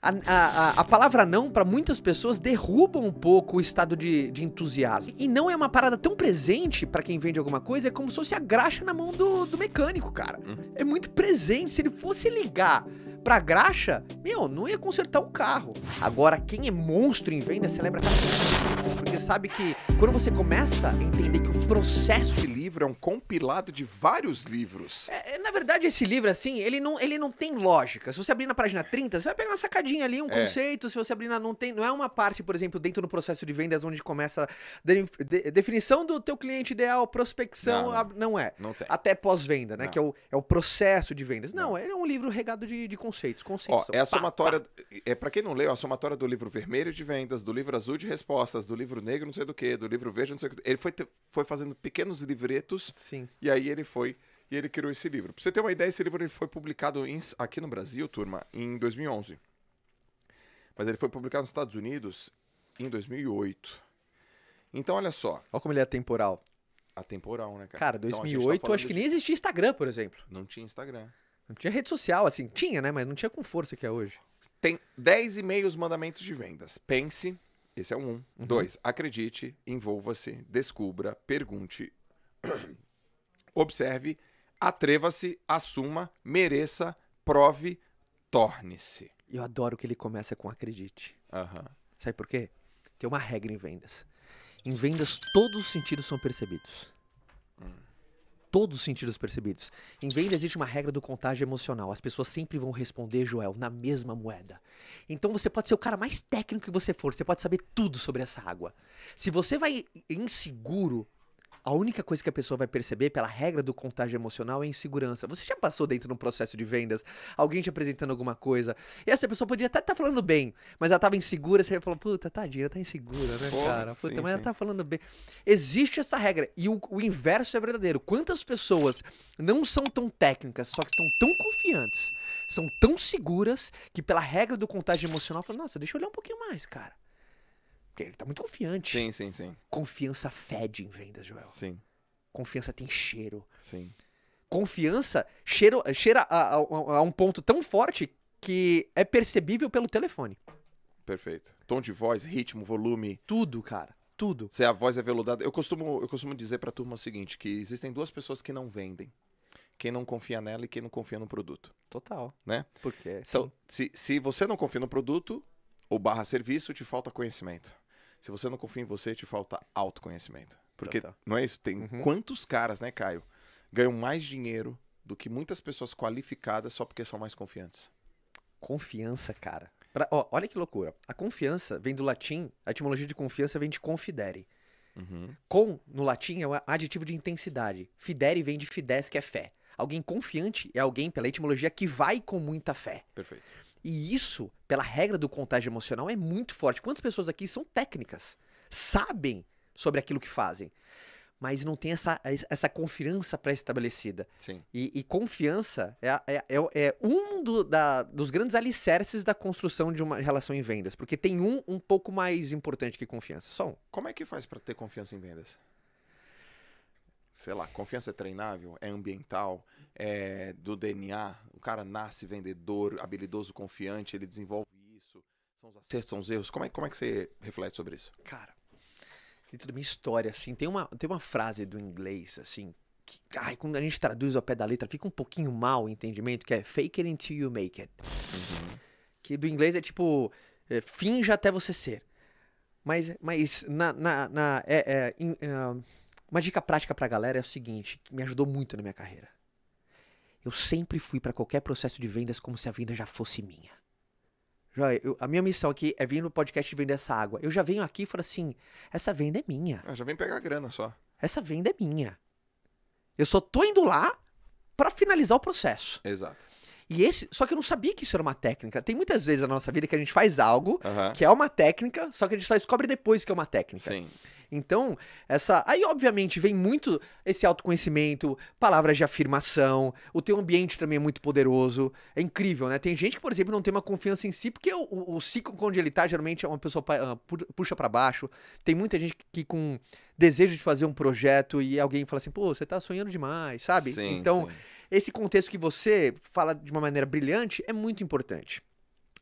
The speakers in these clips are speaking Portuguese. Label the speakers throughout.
Speaker 1: A, a, a, palavra não, para muitas pessoas, derruba um pouco o estado de, de entusiasmo. E não é uma parada tão presente para quem vende alguma coisa, é como se fosse a graxa na mão do, do mecânico, cara. Uhum. É muito presente. Se ele fosse ligar pra graxa, meu, não ia consertar um carro. Agora, quem é monstro em venda celebra. Porque sabe que quando você começa a entender que o processo de livro é um compilado de vários livros. É, é, na verdade, esse livro, assim, ele não, ele não tem lógica. Se você abrir na página 30, você vai pegar uma sacadinha ali, um é. conceito. Se você abrir na. Não, tem, não é uma parte, por exemplo, dentro do processo de vendas onde começa a de, de, definição do teu cliente ideal, prospecção. Não, não é. Não tem. Até pós-venda, né? Não. Que é o, é o processo de vendas. Não, não. ele é um livro regado de, de conceitos. conceitos Ó, é a somatória.
Speaker 2: Pá, É, para quem não leu, é a somatória do livro vermelho de vendas, do livro azul de respostas, do livro negro, não sei do que, do livro verde, não sei o que. Ele foi, foi fazendo pequenos livretos pretos. Sim. E aí ele foi e ele criou esse livro. Pra você ter uma ideia, esse livro ele foi publicado em, aqui no Brasil, turma, em 2011. Mas ele foi publicado nos Estados Unidos em 2008. Então, olha só. Olha como
Speaker 1: ele é temporal.
Speaker 2: Atemporal, né, cara? Cara, 2008, então, tá acho que de... nem existia Instagram, por exemplo. Não tinha Instagram. Não tinha rede social, assim. Tinha, né? Mas não tinha com força que é hoje. Tem 10 e meios mandamentos de vendas. Pense, esse é um. Uhum. Dois, acredite, envolva-se, descubra, pergunte Observe, atreva-se, assuma, mereça, prove, torne-se. Eu adoro que ele começa com acredite. Uhum. Sabe por quê? Tem uma regra em vendas. Em
Speaker 1: vendas, todos os sentidos são percebidos. Hum. Todos os sentidos percebidos. Em vendas, existe uma regra do contágio emocional. As pessoas sempre vão responder, Joel, na mesma moeda. Então você pode ser o cara mais técnico que você for, você pode saber tudo sobre essa água. Se você vai inseguro, a única coisa que a pessoa vai perceber pela regra do contágio emocional é insegurança. Você já passou dentro de um processo de vendas, alguém te apresentando alguma coisa, e essa pessoa podia até estar tá falando bem, mas ela estava insegura, você falou, puta, tadinha, tá insegura, né, Pô, cara? Puta, sim, mas ela sim. tá falando bem. Existe essa regra, e o, o inverso é verdadeiro. Quantas pessoas não são tão técnicas, só que estão tão confiantes, são tão seguras, que pela regra do contágio emocional, falam, nossa, deixa eu olhar um pouquinho mais, cara. Porque ele tá muito
Speaker 2: confiante. Sim, sim, sim.
Speaker 1: Confiança fede em vendas, Joel. Sim. Confiança tem cheiro. Sim. Confiança cheiro, cheira a, a, a um ponto tão forte que é percebível pelo
Speaker 2: telefone. Perfeito. Tom de voz, ritmo, volume. Tudo, cara. Tudo. Se a voz é veludada. Eu costumo, eu costumo dizer pra turma o seguinte: que existem duas pessoas que não vendem quem não confia nela e quem não confia no produto. Total. Né? Porque. Então, se, se você não confia no produto, ou barra serviço, te falta conhecimento. Se você não confia em você, te falta autoconhecimento. Porque não é isso? Tem uhum. quantos caras, né, Caio, ganham mais dinheiro do que muitas pessoas qualificadas só porque são mais confiantes? Confiança, cara.
Speaker 1: Pra, ó, olha que loucura. A confiança vem do latim, a etimologia de confiança vem de confidere. Uhum. Com, no latim, é um adjetivo de intensidade. Fidere vem de fides, que é fé. Alguém confiante é alguém, pela etimologia, que vai com muita fé. Perfeito. E isso, pela regra do contágio emocional, é muito forte. Quantas pessoas aqui são técnicas, sabem sobre aquilo que fazem, mas não tem essa, essa confiança pré-estabelecida. E, e, confiança é, é, é, é um do, da, dos grandes alicerces da construção
Speaker 2: de uma relação em vendas, porque tem um um pouco mais importante que confiança, só um. Como é que faz para ter confiança em vendas? sei lá, confiança é treinável, é ambiental, é do DNA. O cara nasce vendedor, habilidoso, confiante, ele desenvolve isso. São os acertos, são os erros. Como é, como é que você reflete sobre isso? Cara,
Speaker 1: dentro da minha história, assim, tem uma, tem uma frase do inglês, assim, que, ai, quando a gente traduz ao pé da letra, fica um pouquinho mal o entendimento, que é fake it until you make it. Uhum. Que do inglês é tipo, é, finja até você ser. Mas, mas na, na, na é, é, in, uh, uma dica prática pra galera é o seguinte, que me ajudou muito na minha carreira. Eu sempre fui para qualquer processo de vendas como se a venda já fosse minha. Já, eu, a minha missão aqui é vir no podcast vender essa água. Eu já venho aqui e falo assim: essa venda é minha. Eu é, já vem pegar grana só. Essa venda é minha. Eu só tô indo lá para finalizar o processo. Exato. E esse, só que eu não sabia que isso era uma técnica. Tem muitas vezes na nossa vida que a gente faz algo uhum. que é uma técnica, só que a gente só descobre depois que é uma técnica. Sim. Então, essa. Aí, obviamente, vem muito esse autoconhecimento, palavras de afirmação, o teu ambiente também é muito poderoso. É incrível, né? Tem gente que, por exemplo, não tem uma confiança em si, porque o, o, o ciclo onde ele tá, geralmente, é uma pessoa ah, puxa para baixo. Tem muita gente que com desejo de fazer um projeto e alguém fala assim, pô, você tá sonhando demais, sabe? Sim, então. Sim esse contexto que você fala de uma maneira brilhante é muito importante.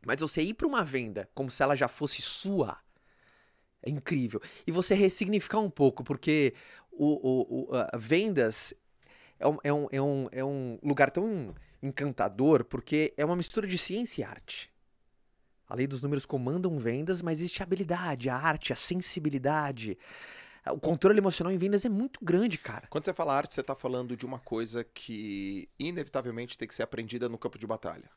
Speaker 1: Mas você ir para uma venda como se ela já fosse sua é incrível. E você ressignificar um pouco, porque o, o, o a, vendas é um, é, um, é, um, é lugar tão encantador, porque é uma mistura de ciência e arte. A lei dos números comandam vendas, mas existe a habilidade, a arte, a sensibilidade. O controle emocional em vendas é muito grande,
Speaker 2: cara. Quando você fala arte, você está falando de uma coisa que inevitavelmente tem que ser aprendida no campo de batalha.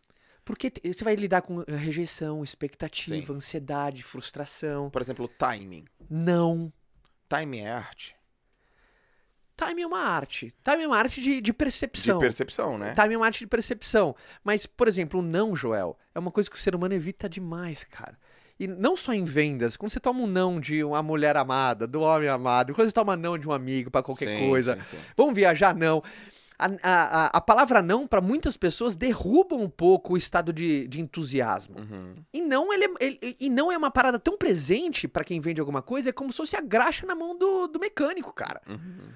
Speaker 1: Porque você vai lidar com eh, rejeição, expectativa, Sim. ansiedade, frustração.
Speaker 2: Por exemplo, timing.
Speaker 1: Não. Timing é arte? Time é uma arte. Time é uma arte de, de, percepção. De percepção, né? Time é uma arte de percepção. Mas, por exemplo, o não, Joel, é uma coisa que o ser humano evita demais, cara. E não só em vendas, quando você toma um não de uma mulher amada, do homem amado, quando você toma não de um amigo para qualquer sim, coisa, sim, sim. vamos viajar, não. A, a, a palavra não, para muitas pessoas, derruba um pouco o estado de, de entusiasmo. Uhum. E, não ele, é, ele, e não é uma parada tão presente para quem vende alguma coisa, é como se fosse a graxa na mão do, do mecânico, cara. Uhum.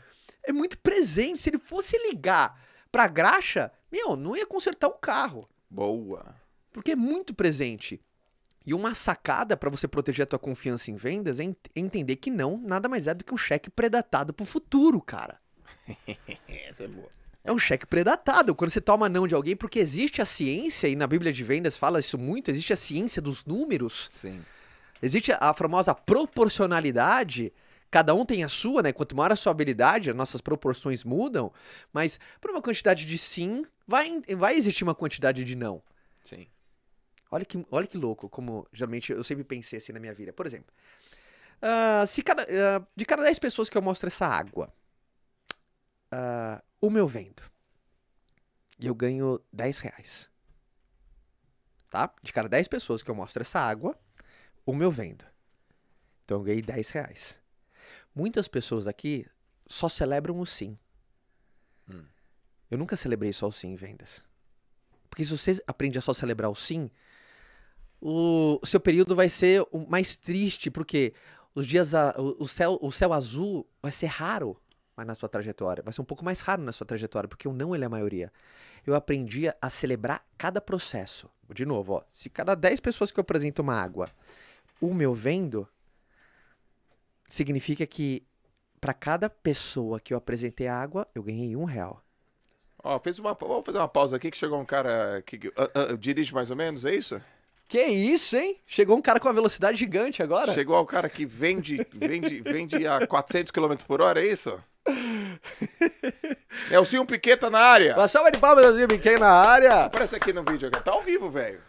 Speaker 1: É muito presente. Se ele fosse ligar pra graxa, meu, não ia consertar um carro. Boa. Porque é muito presente. E uma sacada para você proteger a tua confiança em vendas é, é entender que não, nada mais é do que um cheque predatado pro futuro, cara.
Speaker 2: Essa é boa.
Speaker 1: É um cheque predatado. Quando você toma não de alguém, porque existe a ciência, e na Bíblia de Vendas fala isso muito, existe a ciência dos números. Sim. Existe a famosa proporcionalidade. Cada um tem a sua, né? Quanto maior a sua habilidade, as nossas proporções mudam. Mas para uma quantidade de sim, vai, vai existir uma quantidade de não. Sim. Olha que, olha que louco, como geralmente eu sempre pensei assim na minha vida. Por exemplo, uh, se cada, uh, de cada 10 pessoas que eu mostro essa água, uh, uma eu vendo. E eu ganho 10 reais. Tá? De cada 10 pessoas que eu mostro essa água, uma eu vendo. Então eu ganhei 10 reais. Muitas pessoas aqui só celebram o sim. Hum. Eu nunca celebrei só o sim em vendas. Porque se você aprende a só celebrar o sim, o seu período vai ser mais triste, porque os dias a, o, céu, o céu azul vai ser raro na sua trajetória, vai ser um pouco mais raro na sua trajetória, porque o não ele é a maioria. Eu aprendi a celebrar cada processo. De novo, ó, se cada 10 pessoas que eu apresento uma água, o meu vendo, significa que para cada pessoa que eu apresentei a água, eu ganhei um real.
Speaker 2: Ó, oh, fez uma, vamos fazer uma pausa aqui que chegou um cara que uh, uh, dirige mais ou menos, é isso? Que isso, hein? Chegou um cara com uma velocidade gigante agora. Chegou o cara que vende, vende, vende a 400 km por hora, é isso? É o Piquet Piqueta tá na área. Uma salva de palmas, Nelsinho Piquet na área. Aparece aqui no vídeo, tá ao vivo, velho.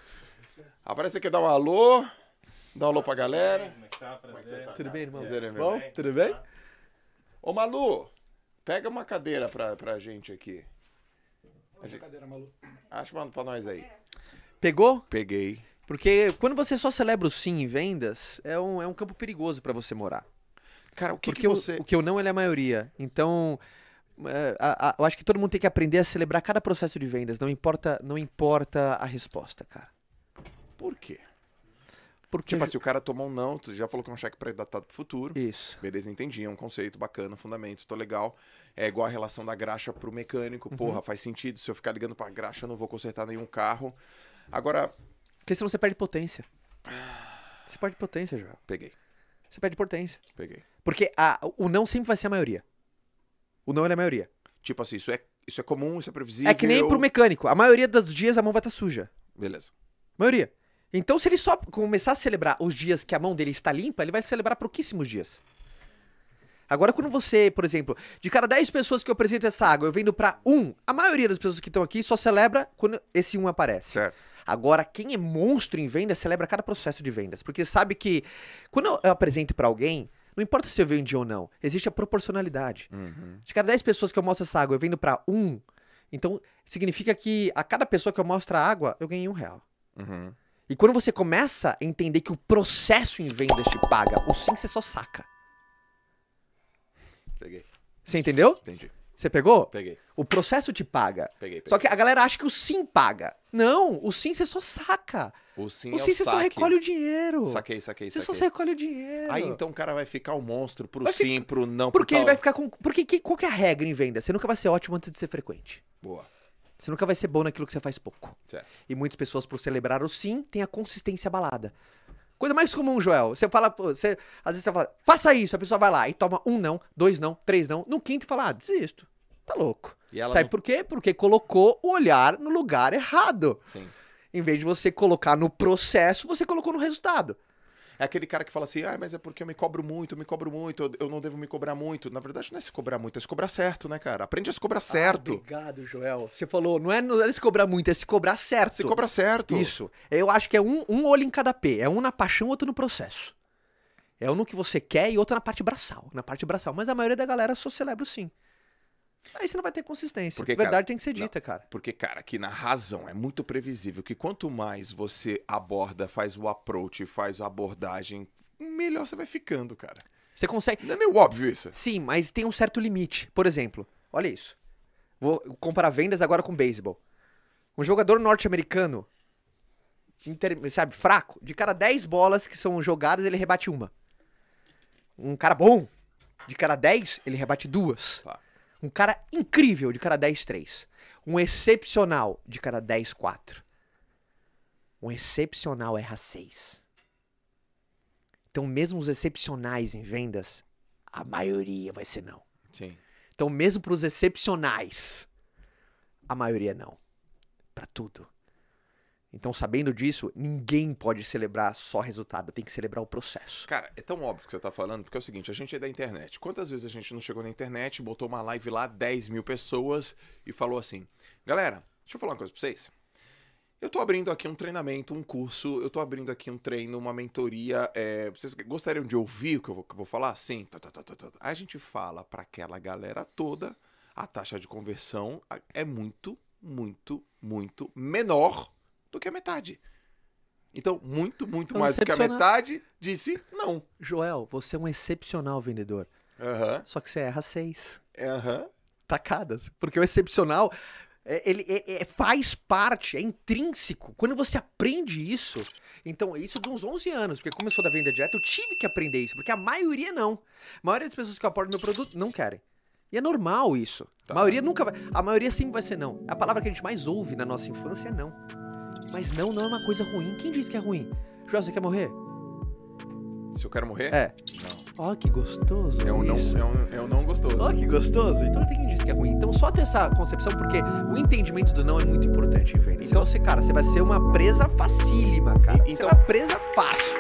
Speaker 2: Aparece aqui, dá um alô. Dá um alô pra galera. Como é que tá? É tá? tudo bem, irmão? Bom, bem? tudo bem? Ô, Malu, pega uma cadeira pra, pra gente aqui. Acha cadeira, Malu. Acha uma pra nós aí.
Speaker 1: Pegou? Peguei. Porque quando você só celebra o sim em vendas, é um, é um campo perigoso para você morar. Cara, o que, Porque que você... O, o que eu não, ele é a maioria. Então, é, a, a, eu acho que todo mundo tem que aprender a celebrar cada processo de vendas. Não importa, não importa a resposta, cara.
Speaker 2: Por quê? Porque... Tipo assim, o cara tomou um não, tu já falou que é um cheque pré-datado pro futuro. Isso. Beleza, entendi. É um conceito bacana, fundamento, tô legal. É igual a relação da graxa pro mecânico. Uhum. Porra, uhum. faz sentido. Se eu ficar ligando pra graxa, não vou consertar nenhum carro. Agora, porque senão você perde potência. Você perde potência, Joel. Peguei. Você perde potência. Peguei. Porque a,
Speaker 1: o não sempre vai ser a maioria. O não é a maioria. Tipo assim, isso é, isso é comum, isso é previsível. É que nem pro mecânico. A maioria dos dias a mão vai estar tá suja. Beleza. Maioria. Então, se ele só começar a celebrar os dias que a mão dele está limpa, ele vai celebrar pouquíssimos dias. Agora, quando você, por exemplo, de cada 10 pessoas que eu apresento essa água, eu vendo para um, a maioria das pessoas que estão aqui só celebra quando esse um aparece. Certo. Agora, quem é monstro em vendas celebra cada processo de vendas, porque sabe que quando eu apresento para alguém, não importa se eu vendi ou não, existe a proporcionalidade.
Speaker 2: Uhum. De
Speaker 1: cada 10 pessoas que eu mostro essa água, eu vendo para um, então significa que a cada pessoa que eu mostro a água, eu ganhei um real. Uhum. E quando você começa a entender que o processo em vendas te paga, o sim você só saca. Peguei. Você entendeu? Entendi. Você pegou? Peguei. O processo te paga. Peguei, peguei. Só que a galera acha que o sim paga. Não, o sim você só saca.
Speaker 2: O sim, o sim é o você saque. só recolhe o
Speaker 1: dinheiro. Saquei, saquei, saquei. Você só recolhe o dinheiro. Aí então o cara vai ficar o um monstro
Speaker 2: pro vai sim, ficar... pro não,
Speaker 1: Porque pro ele vai ficar com. Porque que, qual que é a regra em venda? Você nunca vai ser ótimo antes de ser frequente. Boa. Você nunca vai ser bom naquilo que você faz pouco. Certo. E muitas pessoas, por celebrar o sim, têm a consistência abalada. Coisa mais comum, Joel. Você fala, você, às vezes você fala, faça isso, a pessoa vai lá e toma um não, dois não, três não, no quinto fala, ah, desisto. Tá louco. Sabe não... por quê? Porque colocou
Speaker 2: o olhar no lugar errado. Sim. Em vez de você colocar no processo, você colocou no resultado. É aquele cara que fala assim, ah, mas é porque eu me cobro muito, eu me cobro muito, eu não devo me cobrar muito. Na verdade, não é se cobrar muito, é se cobrar certo, né, cara? Aprende a se cobrar ah, certo. Ah, obrigado, Joel. Você
Speaker 1: falou, não é, não é se cobrar muito, é se cobrar certo. Se cobrar certo. Isso.
Speaker 2: Eu acho que é um, um olho em cada
Speaker 1: P. É um na paixão, outro no processo. É um no que você quer e outro na parte braçal. Na parte braçal. Mas a maioria da galera só celebra sim. Aí você não vai ter consistência. Porque, Verdade cara,
Speaker 2: tem que ser dita, não, cara. Porque, cara, aqui na razão é muito previsível que quanto mais você aborda, faz o approach, faz a abordagem, melhor você vai ficando, cara. Você consegue. Não é meio óbvio isso?
Speaker 1: Sim, mas tem um certo limite. Por exemplo, olha isso. Vou comparar vendas agora com beisebol. Um jogador norte-americano, sabe, fraco, de cada 10 bolas que são jogadas, ele rebate uma. Um cara bom, de cada 10, ele rebate duas. Tá. Um cara incrível de cada 10-3. Um excepcional de cada 10-4. Um excepcional erra 6. Então, mesmo os excepcionais em vendas, a maioria vai ser não. Sim. Então, mesmo para os excepcionais, a maioria não. Para tudo. Então, sabendo disso, ninguém pode celebrar
Speaker 2: só resultado, tem que celebrar o processo. Cara, é tão óbvio que você tá falando, porque é o seguinte, a gente é da internet. Quantas vezes a gente não chegou na internet, botou uma live lá, 10 mil pessoas, e falou assim, galera, deixa eu falar uma coisa pra vocês. Eu tô abrindo aqui um treinamento, um curso, eu tô abrindo aqui um treino, uma mentoria. É, vocês gostariam de ouvir o que eu vou, que eu vou falar? Sim. Tá, tá, tá, tá, tá. tá. A gente fala para aquela galera toda, a taxa de conversão é muito, muito, muito menor do que a metade. Então, muito, muito é então, um mais do que a metade disse não. Joel, você é um excepcional vendedor.
Speaker 1: Uhum. Só que você erra seis. Uhum. Tacadas. Porque o excepcional, é, ele é, é, faz parte, é intrínseco. Quando você aprende isso, então, é isso de uns 11 anos, porque começou da venda direta, eu tive que aprender isso, porque a maioria não. A maioria das pessoas que aportam meu produto não querem. E é normal isso. Tá. A maioria nunca vai. A maioria sempre vai ser não. A palavra que a gente mais ouve na nossa infância é não. Mas não, não é uma coisa ruim. Quem disse que é ruim? Joel, você quer morrer? Se eu quero morrer? É. Ó, oh, que gostoso. É um, não, é, um, é um não gostoso. Ó, oh, que gostoso. Então tem quem disse que é ruim. Então só ter essa concepção, porque o entendimento do não é muito importante, velho. Então, você, então, cara, você vai ser uma presa facílima, cara. E, então, você é então- uma presa fácil.